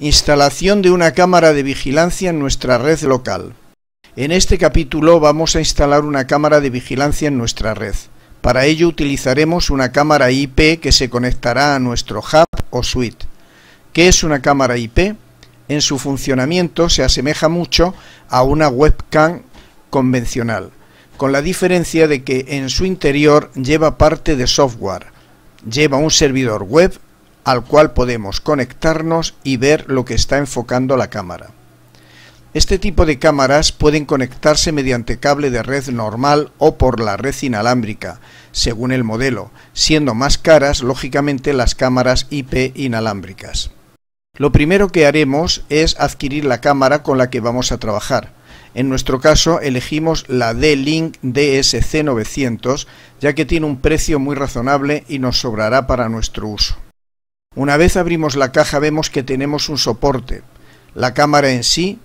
Instalación de una cámara de vigilancia en nuestra red local. En este capítulo vamos a instalar una cámara de vigilancia en nuestra red. Para ello utilizaremos una cámara IP que se conectará a nuestro hub o suite. ¿Qué es una cámara IP? En su funcionamiento se asemeja mucho a una webcam convencional, con la diferencia de que en su interior lleva parte de software, lleva un servidor web al cual podemos conectarnos y ver lo que está enfocando la cámara. Este tipo de cámaras pueden conectarse mediante cable de red normal o por la red inalámbrica, según el modelo, siendo más caras lógicamente las cámaras IP inalámbricas. Lo primero que haremos es adquirir la cámara con la que vamos a trabajar. En nuestro caso elegimos la D-Link DSC900 ya que tiene un precio muy razonable y nos sobrará para nuestro uso. Una vez abrimos la caja vemos que tenemos un soporte, la cámara en sí,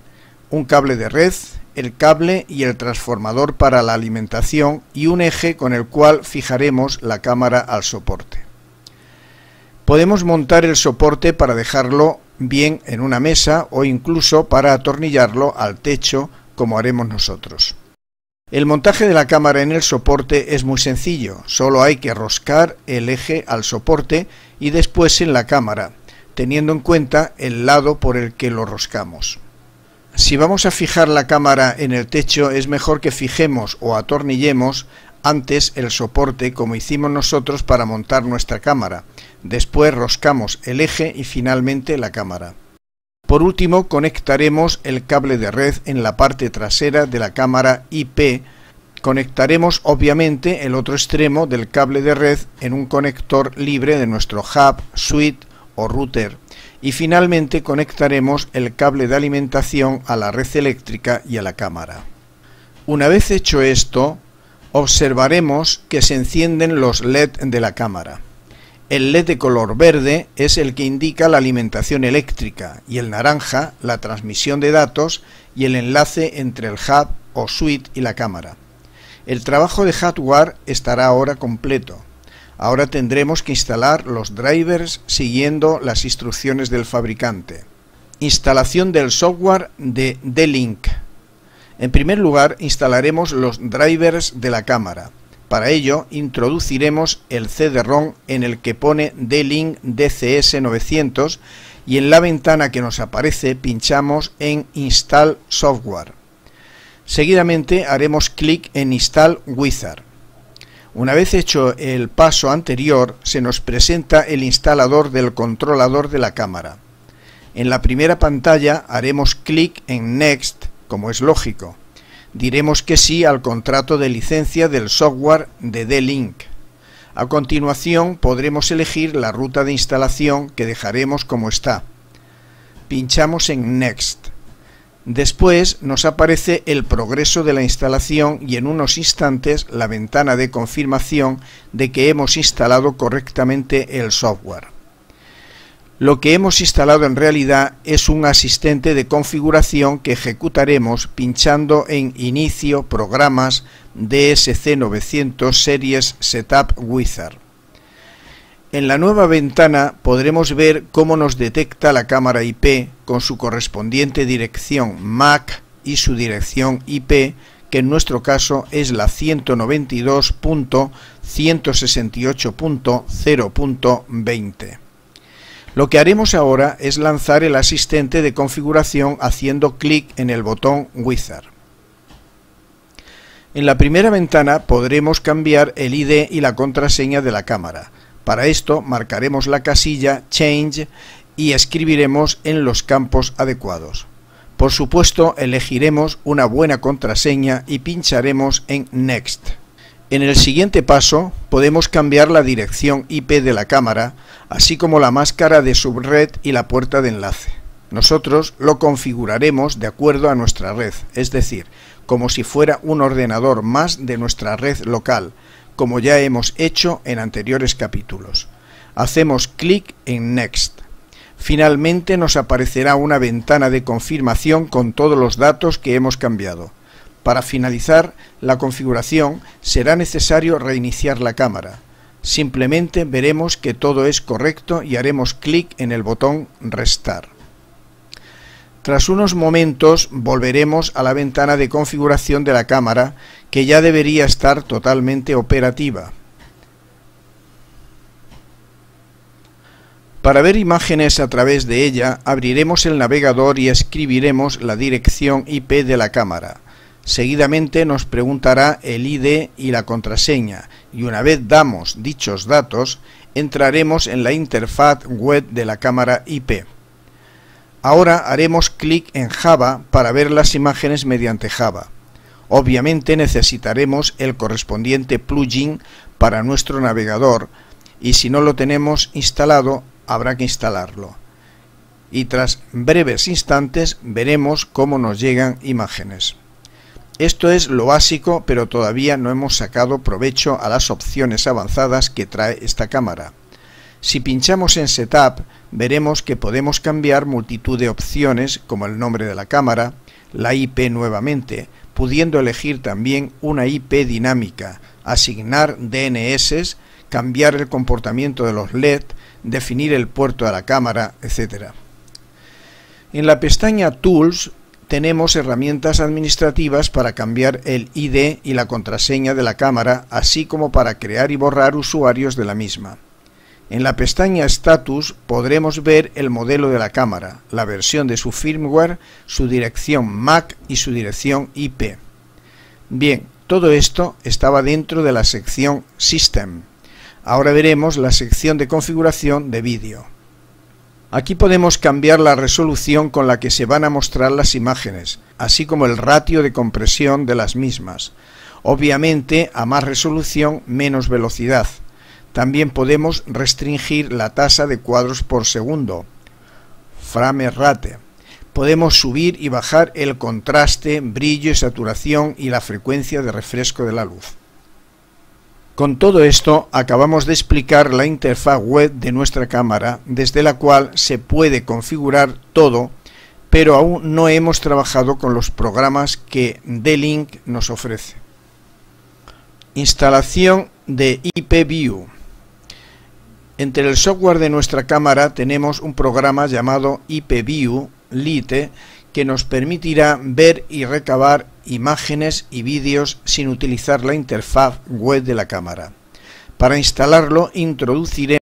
un cable de red, el cable y el transformador para la alimentación y un eje con el cual fijaremos la cámara al soporte. Podemos montar el soporte para dejarlo bien en una mesa o incluso para atornillarlo al techo como haremos nosotros. El montaje de la cámara en el soporte es muy sencillo, solo hay que roscar el eje al soporte y después en la cámara, teniendo en cuenta el lado por el que lo roscamos. Si vamos a fijar la cámara en el techo es mejor que fijemos o atornillemos antes el soporte como hicimos nosotros para montar nuestra cámara, después roscamos el eje y finalmente la cámara. Por último, conectaremos el cable de red en la parte trasera de la cámara IP. Conectaremos obviamente el otro extremo del cable de red en un conector libre de nuestro hub, suite o router. Y finalmente conectaremos el cable de alimentación a la red eléctrica y a la cámara. Una vez hecho esto, observaremos que se encienden los LED de la cámara. El LED de color verde es el que indica la alimentación eléctrica y el naranja la transmisión de datos y el enlace entre el hub o suite y la cámara. El trabajo de hardware estará ahora completo. Ahora tendremos que instalar los drivers siguiendo las instrucciones del fabricante. Instalación del software de D-Link. En primer lugar, instalaremos los drivers de la cámara. Para ello, introduciremos el CD-ROM en el que pone D-Link DCS900 y en la ventana que nos aparece pinchamos en Install Software. Seguidamente haremos clic en Install Wizard. Una vez hecho el paso anterior, se nos presenta el instalador del controlador de la cámara. En la primera pantalla haremos clic en Next, como es lógico. Diremos que sí al contrato de licencia del software de D-Link. A continuación podremos elegir la ruta de instalación que dejaremos como está. Pinchamos en Next. Después nos aparece el progreso de la instalación y en unos instantes la ventana de confirmación de que hemos instalado correctamente el software lo que hemos instalado en realidad es un asistente de configuración que ejecutaremos pinchando en Inicio, Programas, DSC900 Series Setup Wizard. En la nueva ventana podremos ver cómo nos detecta la cámara IP con su correspondiente dirección MAC y su dirección IP, que en nuestro caso es la 192.168.0.20. Lo que haremos ahora es lanzar el asistente de configuración haciendo clic en el botón Wizard. En la primera ventana podremos cambiar el ID y la contraseña de la cámara. Para esto marcaremos la casilla Change y escribiremos en los campos adecuados. Por supuesto, elegiremos una buena contraseña y pincharemos en Next. En el siguiente paso, podemos cambiar la dirección IP de la cámara así como la máscara de subred y la puerta de enlace. Nosotros lo configuraremos de acuerdo a nuestra red, es decir, como si fuera un ordenador más de nuestra red local, como ya hemos hecho en anteriores capítulos. Hacemos clic en Next. Finalmente nos aparecerá una ventana de confirmación con todos los datos que hemos cambiado. Para finalizar la configuración será necesario reiniciar la cámara. Simplemente veremos que todo es correcto y haremos clic en el botón Restar. Tras unos momentos volveremos a la ventana de configuración de la cámara que ya debería estar totalmente operativa. Para ver imágenes a través de ella abriremos el navegador y escribiremos la dirección IP de la cámara. Seguidamente nos preguntará el ID y la contraseña y una vez damos dichos datos entraremos en la interfaz web de la cámara IP. Ahora haremos clic en Java para ver las imágenes mediante Java. Obviamente necesitaremos el correspondiente plugin para nuestro navegador y si no lo tenemos instalado habrá que instalarlo. Y tras breves instantes veremos cómo nos llegan imágenes. Esto es lo básico, pero todavía no hemos sacado provecho a las opciones avanzadas que trae esta cámara. Si pinchamos en Setup, veremos que podemos cambiar multitud de opciones como el nombre de la cámara, la IP nuevamente, pudiendo elegir también una IP dinámica, asignar DNS, cambiar el comportamiento de los LED, definir el puerto de la cámara, etc. En la pestaña Tools tenemos herramientas administrativas para cambiar el ID y la contraseña de la cámara, así como para crear y borrar usuarios de la misma. En la pestaña Status podremos ver el modelo de la cámara, la versión de su firmware, su dirección MAC y su dirección IP. Bien, todo esto estaba dentro de la sección System. Ahora veremos la sección de configuración de vídeo. Aquí podemos cambiar la resolución con la que se van a mostrar las imágenes, así como el ratio de compresión de las mismas. Obviamente, a más resolución, menos velocidad. También podemos restringir la tasa de cuadros por segundo, frame rate. Podemos subir y bajar el contraste, brillo y saturación y la frecuencia de refresco de la luz. Con todo esto acabamos de explicar la interfaz web de nuestra cámara desde la cual se puede configurar todo pero aún no hemos trabajado con los programas que D-Link nos ofrece. Instalación de IPView. Entre el software de nuestra cámara tenemos un programa llamado IPView Lite que nos permitirá ver y recabar imágenes y vídeos sin utilizar la interfaz web de la cámara. Para instalarlo introduciré